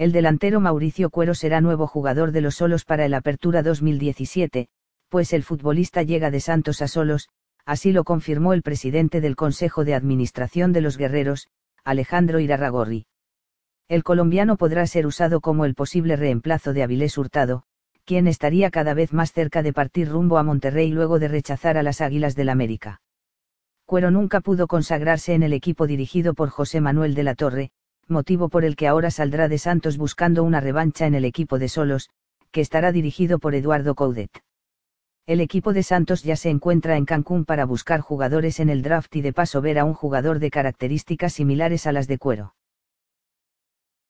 El delantero Mauricio Cuero será nuevo jugador de los Solos para el Apertura 2017, pues el futbolista llega de Santos a Solos, así lo confirmó el presidente del Consejo de Administración de los Guerreros, Alejandro Irarragorri. El colombiano podrá ser usado como el posible reemplazo de Avilés Hurtado, quien estaría cada vez más cerca de partir rumbo a Monterrey luego de rechazar a las Águilas del América. Cuero nunca pudo consagrarse en el equipo dirigido por José Manuel de la Torre, motivo por el que ahora saldrá de Santos buscando una revancha en el equipo de Solos, que estará dirigido por Eduardo Coudet. El equipo de Santos ya se encuentra en Cancún para buscar jugadores en el draft y de paso ver a un jugador de características similares a las de Cuero.